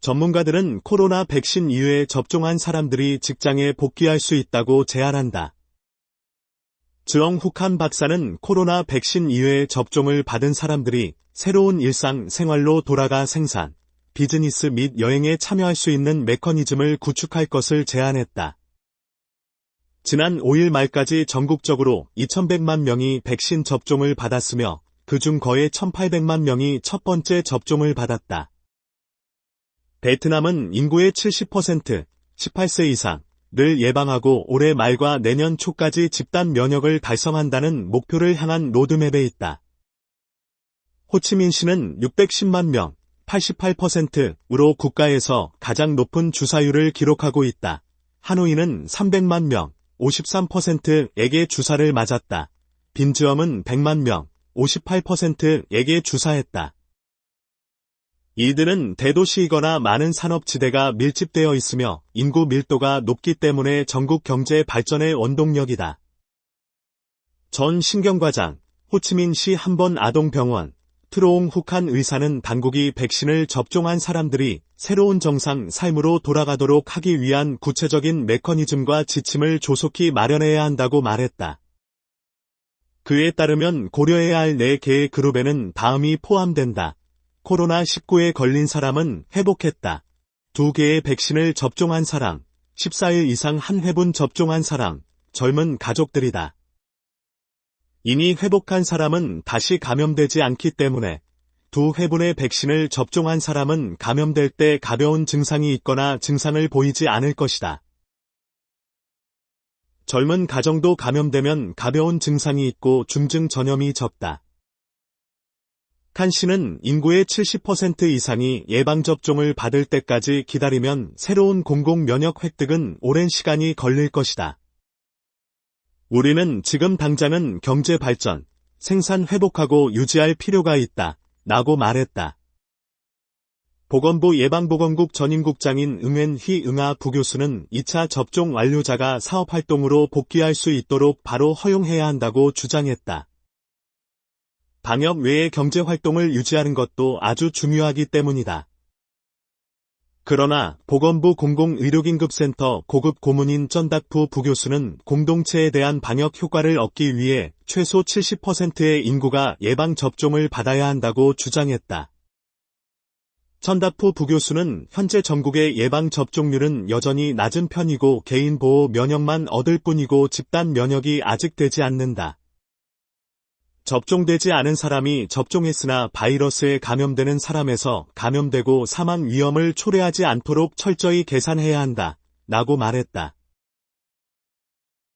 전문가들은 코로나 백신 이외에 접종한 사람들이 직장에 복귀할 수 있다고 제안한다. 주영훅한 박사는 코로나 백신 이외에 접종을 받은 사람들이 새로운 일상 생활로 돌아가 생산, 비즈니스 및 여행에 참여할 수 있는 메커니즘을 구축할 것을 제안했다. 지난 5일 말까지 전국적으로 2,100만 명이 백신 접종을 받았으며 그 중 거의 1,800만 명이 첫 번째 접종을 받았다. 베트남은 인구의 70%, 18세 이상을 예방하고 올해 말과 내년 초까지 집단 면역을 달성한다는 목표를 향한 로드맵에 있다. 호치민시는 610만 명, 88%으로 국가에서 가장 높은 주사율을 기록하고 있다. 하노이는 300만 명, 53%에게 주사를 맞았다. 빈즈엄은 100만 명, 58%에게 주사했다. 이들은 대도시이거나 많은 산업지대가 밀집되어 있으며 인구 밀도가 높기 때문에 전국 경제 발전의 원동력이다. 전 신경과장, 호치민시 한 번 아동병원, 트로옹 훅한 의사는 당국이 백신을 접종한 사람들이 새로운 정상 삶으로 돌아가도록 하기 위한 구체적인 메커니즘과 지침을 조속히 마련해야 한다고 말했다. 그에 따르면 고려해야 할 4개의 그룹에는 다음이 포함된다. 코로나19에 걸린 사람은 회복했다. 두 개의 백신을 접종한 사람, 14일 이상 한 회분 접종한 사람, 젊은 가족들이다. 이미 회복한 사람은 다시 감염되지 않기 때문에 두 회분의 백신을 접종한 사람은 감염될 때 가벼운 증상이 있거나 증상을 보이지 않을 것이다. 젊은 가정도 감염되면 가벼운 증상이 있고 중증 전염이 적다. 북한 시는 인구의 70% 이상이 예방접종을 받을 때까지 기다리면 새로운 공공 면역 획득은 오랜 시간이 걸릴 것이다. 우리는 지금 당장은 경제 발전, 생산 회복하고 유지할 필요가 있다. 라고 말했다. 보건부 예방보건국 전임국장인 응웬희 응아 부교수는 2차 접종 완료자가 사업활동으로 복귀할 수 있도록 바로 허용해야 한다고 주장했다. 방역 외의 경제 활동을 유지하는 것도 아주 중요하기 때문이다. 그러나 보건부 공공의료긴급센터 고급 고문인 전닥부 부교수는 공동체에 대한 방역 효과를 얻기 위해 최소 70%의 인구가 예방접종을 받아야 한다고 주장했다. 천다포 부교수는 현재 전국의 예방접종률은 여전히 낮은 편이고 개인보호 면역만 얻을 뿐이고 집단 면역이 아직 되지 않는다. 접종되지 않은 사람이 접종했으나 바이러스에 감염되는 사람에서 감염되고 사망 위험을 초래하지 않도록 철저히 계산해야 한다. 라고 말했다.